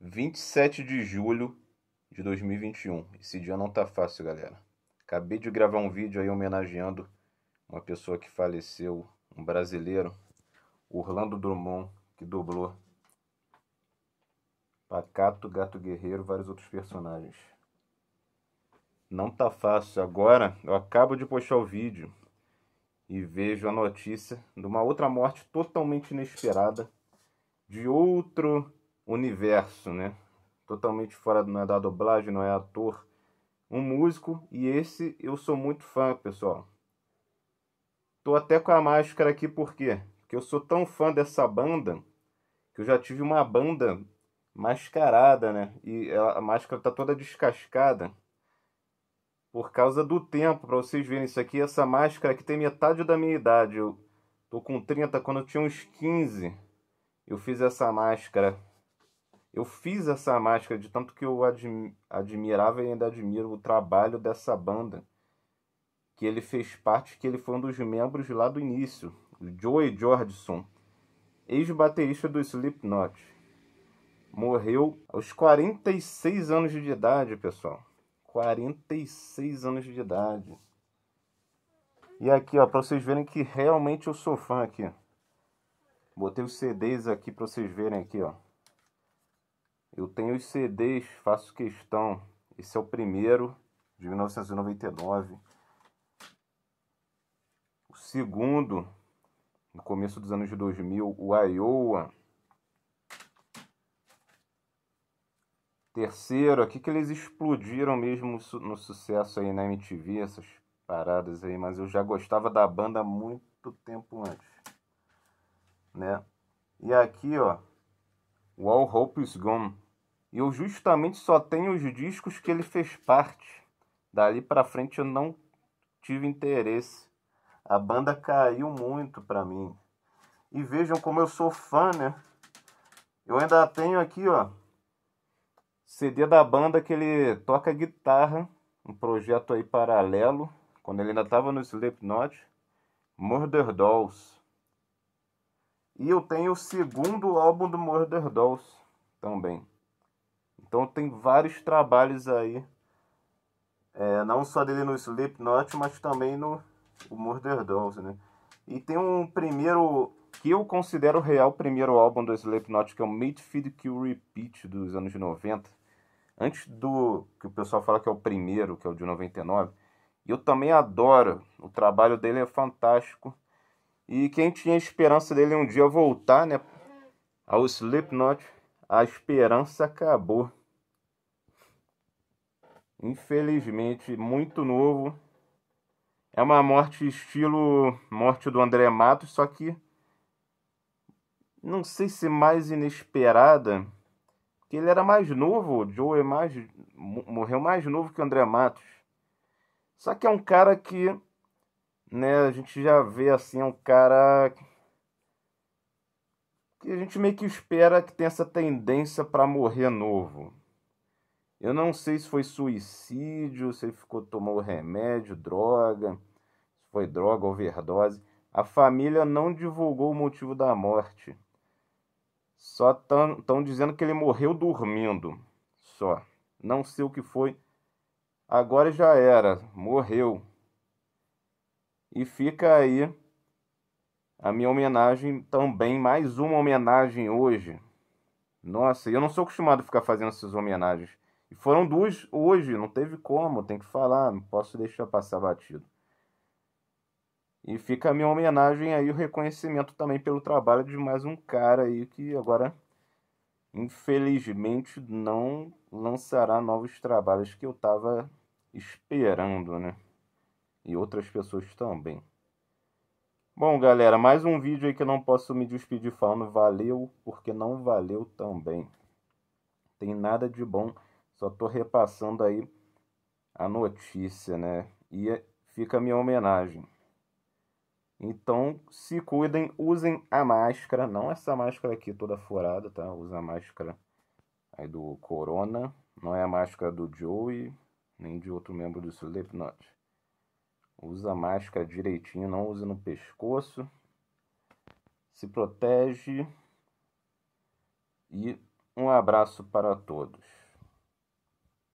27 de julho de 2021. Esse dia não tá fácil, galera. Acabei de gravar um vídeo aí homenageando uma pessoa que faleceu, um brasileiro, Orlando Drummond, que dublou Pacato, Gato Guerreiro, vários outros personagens. Não tá fácil. Agora eu acabo de postar o vídeo e vejo a notícia de uma outra morte totalmente inesperada de outro universo, né? Totalmente fora é da dublagem, não é ator, um músico e esse eu sou muito fã, pessoal. Tô até com a máscara aqui porque, Porque eu sou tão fã dessa banda que eu já tive uma banda mascarada, né? E a máscara tá toda descascada por causa do tempo, para vocês verem isso aqui, essa máscara que tem metade da minha idade. Eu tô com 30, quando eu tinha uns 15, eu fiz essa máscara eu fiz essa máscara de tanto que eu admi admirava e ainda admiro o trabalho dessa banda, que ele fez parte, que ele foi um dos membros lá do início, Joey Jordison, ex-baterista do Slipknot. Morreu aos 46 anos de idade, pessoal. 46 anos de idade. E aqui, ó, para vocês verem que realmente eu sou fã aqui. Botei os CDs aqui para vocês verem aqui, ó. Eu tenho os CDs, faço questão. Esse é o primeiro, de 1999. O segundo, no começo dos anos 2000, o Iowa. Terceiro, aqui que eles explodiram mesmo no sucesso aí na MTV, essas paradas aí, mas eu já gostava da banda muito tempo antes, né? E aqui, ó, All Hope Is Gone, eu justamente só tenho os discos que ele fez parte. Dali para frente eu não tive interesse. A banda caiu muito para mim. E vejam como eu sou fã, né? Eu ainda tenho aqui, ó, CD da banda que ele toca guitarra, um projeto aí paralelo, quando ele ainda estava no Slipknot, Murder Dolls. E eu tenho o segundo álbum do Murder Dolls também. Então tem vários trabalhos aí, é, não só dele no Slipknot, mas também no o Murder Dolls, né? E tem um primeiro, que eu considero real primeiro álbum do Slipknot, que é o Feed Kill Repeat dos anos 90. Antes do que o pessoal fala que é o primeiro, que é o de 99. E eu também adoro, o trabalho dele é fantástico. E quem tinha esperança dele um dia voltar, né, ao Slipknot, a esperança acabou. Infelizmente, muito novo. É uma morte estilo morte do André Matos, só que não sei se mais inesperada, porque ele era mais novo, o Joe é mais morreu mais novo que o André Matos. Só que é um cara que né, a gente já vê assim, é um cara que a gente meio que espera que tem essa tendência para morrer novo. Eu não sei se foi suicídio, se ele ficou tomou remédio, droga, se foi droga, overdose. A família não divulgou o motivo da morte. Só estão dizendo que ele morreu dormindo. Só. Não sei o que foi. Agora já era. Morreu. E fica aí a minha homenagem também, mais uma homenagem hoje. Nossa, eu não sou acostumado a ficar fazendo essas homenagens. E foram duas hoje, não teve como, tem que falar, não posso deixar passar batido. E fica a minha homenagem aí, o reconhecimento também pelo trabalho de mais um cara aí que agora, infelizmente, não lançará novos trabalhos que eu tava esperando, né? E outras pessoas também. Bom, galera, mais um vídeo aí que eu não posso me despedir falando valeu, porque não valeu também. Tem nada de bom só estou repassando aí a notícia, né? E é, fica a minha homenagem. Então, se cuidem, usem a máscara, não essa máscara aqui toda furada, tá? Usa a máscara aí do Corona, não é a máscara do Joey, nem de outro membro do Slipknot. Usa a máscara direitinho, não use no pescoço. Se protege. E um abraço para todos.